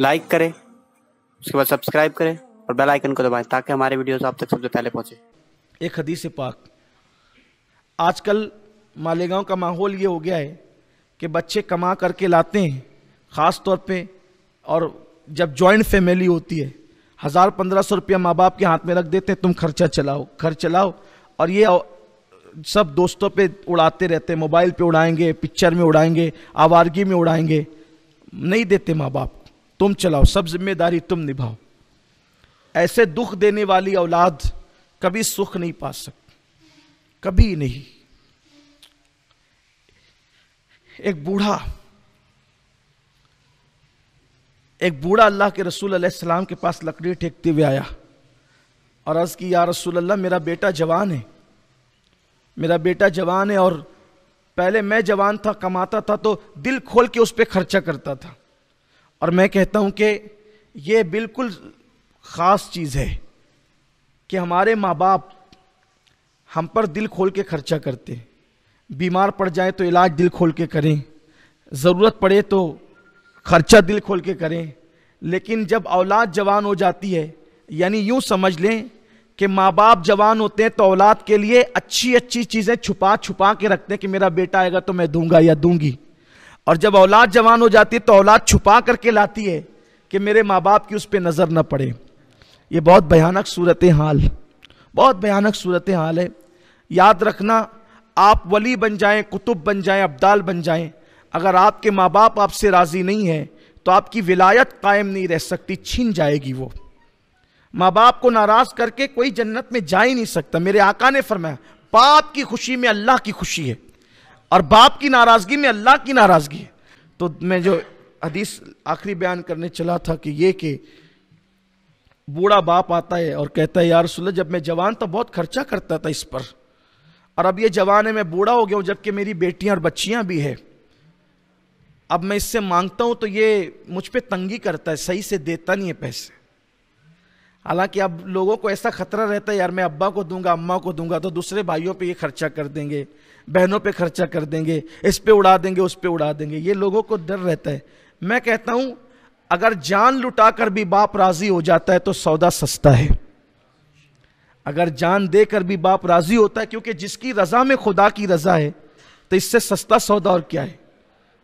like करें उसके बाद सब्सक्राइब करें और बेल आइकन को दबाएं ताकि हमारे वीडियोस आप तक सबसे पहले पहुंचे एक हदीस पाक आजकल मालेगांव का माहौल ये हो गया है कि बच्चे कमा करके लाते हैं ख़ास तौर पे और जब जॉइंट फैमिली होती है हज़ार पंद्रह सौ रुपया माँ बाप के हाथ में रख देते हैं तुम खर्चा चलाओ घर चलाओ और ये सब दोस्तों पे उड़ाते रहते हैं मोबाइल पे उड़ाएंगे पिक्चर में उड़ाएंगे आवारगी में उड़ाएंगे नहीं देते माँ बाप तुम चलाओ सब जिम्मेदारी तुम निभाओ ऐसे दुख देने वाली औलाद कभी सुख नहीं पा सकती कभी नहीं एक बूढ़ा एक बूढ़ा अल्लाह के रसूल सलाम के पास लकड़ी ठेकते हुए आया और अर्ज़ की या रसूल अल्लाह मेरा बेटा जवान है मेरा बेटा जवान है और पहले मैं जवान था कमाता था तो दिल खोल के उस पर खर्चा करता था और मैं कहता हूं कि ये बिल्कुल ख़ास चीज़ है कि हमारे माँ बाप हम पर दिल खोल के खर्चा करते बीमार पड़ जाए तो इलाज दिल खोल के करें ज़रूरत पड़े तो खर्चा दिल खोल के करें लेकिन जब औलाद जवान हो जाती है यानी यूं समझ लें कि माँ बाप जवान होते हैं तो औलाद के लिए अच्छी अच्छी चीज़ें छुपा छुपा के रखते हैं कि मेरा बेटा आएगा तो मैं दूंगा या दूंगी और जब औलाद जवान हो जाती है तो औलाद छुपा करके लाती है कि मेरे माँ बाप की उस पर नज़र न पड़े ये बहुत भयानक सूरत हाल बहुत भयानक सूरत हाल है याद रखना आप वली बन जाएं कुतुब बन जाएं अब्दाल बन जाएं अगर आपके माँ बाप आपसे राज़ी नहीं है तो आपकी विलायत कायम नहीं रह सकती छीन जाएगी वो माँ बाप को नाराज़ करके कोई जन्नत में जा ही नहीं सकता मेरे आका ने फरमाया बाप की खुशी में अल्लाह की खुशी है और बाप की नाराज़गी में अल्लाह की नाराज़गी है तो मैं जो हदीस आखिरी बयान करने चला था कि ये कि बूढ़ा बाप आता है और कहता है यार सुल्ला जब मैं जवान था बहुत खर्चा करता था इस पर और अब ये जवान है मैं बूढ़ा हो गया हूँ जबकि मेरी बेटियाँ और बच्चियाँ भी है अब मैं इससे मांगता हूँ तो ये मुझ पर तंगी करता है सही से देता नहीं है पैसे हालांकि अब लोगों को ऐसा खतरा रहता है यार मैं अब्बा को दूंगा अम्मा को दूंगा तो दूसरे भाइयों पे ये खर्चा कर देंगे बहनों पे खर्चा कर देंगे इस पे उड़ा देंगे उस पे उड़ा देंगे ये लोगों को डर रहता है मैं कहता हूँ अगर जान लुटा कर भी बाप राजी हो जाता है तो सौदा सस्ता है अगर जान देकर भी बाप राजी होता है क्योंकि जिसकी रजा में खुदा की रजा है तो इससे सस्ता सौदा और क्या है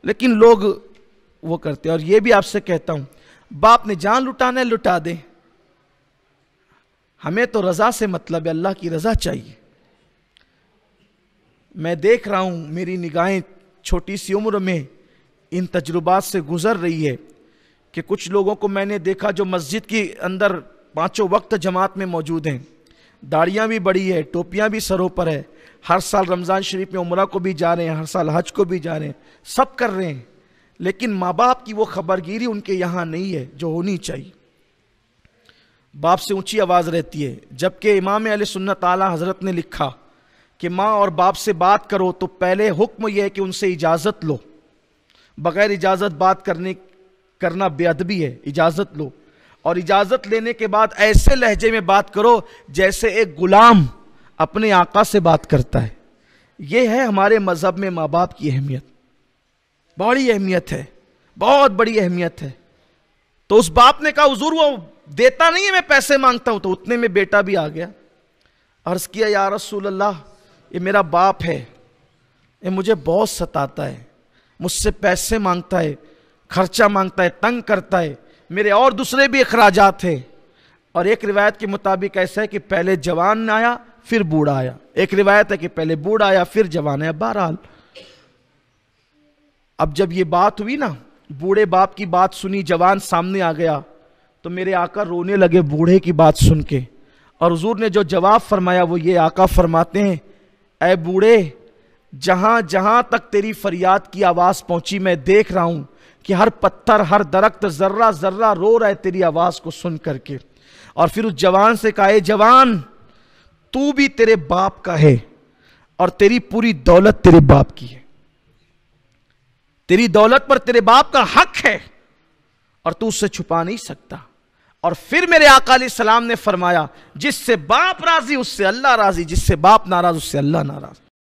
लेकिन लोग वो करते हैं और ये भी आपसे कहता हूँ बाप ने जान लुटाना है लुटा दें हमें तो रज़ा से मतलब है अल्लाह की रज़ा चाहिए मैं देख रहा हूँ मेरी निगाहें छोटी सी उम्र में इन तजुर्बात से गुज़र रही है कि कुछ लोगों को मैंने देखा जो मस्जिद के अंदर पाँचों वक्त जमात में मौजूद हैं दाढ़ियाँ भी बड़ी है टोपियाँ भी सरों पर है हर साल रमज़ान शरीफ में उम्र को भी जा रहे हैं हर साल हज को भी जा रहे हैं सब कर रहे हैं लेकिन माँ बाप की वो खबरगिरी उनके यहाँ नहीं है जो होनी चाहिए बाप से ऊंची आवाज़ रहती है जबकि इमाम अली सुन्नत आला हज़रत ने लिखा कि माँ और बाप से बात करो तो पहले हुक्म यह है कि उनसे इजाज़त लो बग़ैर इजाज़त बात करने करना बेअदबी है इजाज़त लो और इजाज़त लेने के बाद ऐसे लहजे में बात करो जैसे एक ग़ुलाम अपने आका से बात करता है यह है हमारे मज़हब में माँ बाप की अहमियत बड़ी अहमियत है बहुत बड़ी अहमियत है तो उस बाप ने कहा हजूर वो देता नहीं है मैं पैसे मांगता हूं तो उतने में बेटा भी आ गया अर्ज किया या रसूल अल्लाह ये मेरा बाप है ये मुझे बहुत सताता है मुझसे पैसे मांगता है खर्चा मांगता है तंग करता है मेरे और दूसरे भी अखराज थे और एक रिवायत के मुताबिक ऐसा है कि पहले जवान आया फिर बूढ़ा आया एक रिवायत है कि पहले बूढ़ा आया फिर जवान आया बहरहाल अब जब ये बात हुई ना बूढ़े बाप की बात सुनी जवान सामने आ गया तो मेरे आका रोने लगे बूढ़े की बात सुन के और हजूर ने जो जवाब फरमाया वो ये आका फरमाते हैं ए बूढ़े जहाँ जहाँ तक तेरी फरियाद की आवाज़ पहुँची मैं देख रहा हूँ कि हर पत्थर हर दरख्त जर्रा जर्रा रो रहा है तेरी आवाज़ को सुन करके और फिर उस जवान से कहा जवान तू भी तेरे बाप का है और तेरी पूरी दौलत तेरे बाप की है तेरी दौलत पर तेरे बाप का हक है और तू उससे छुपा नहीं सकता और फिर मेरे अकाली सलाम ने फरमाया जिससे बाप राजी उससे अल्लाह राजी जिससे बाप नाराज उससे अल्लाह नाराज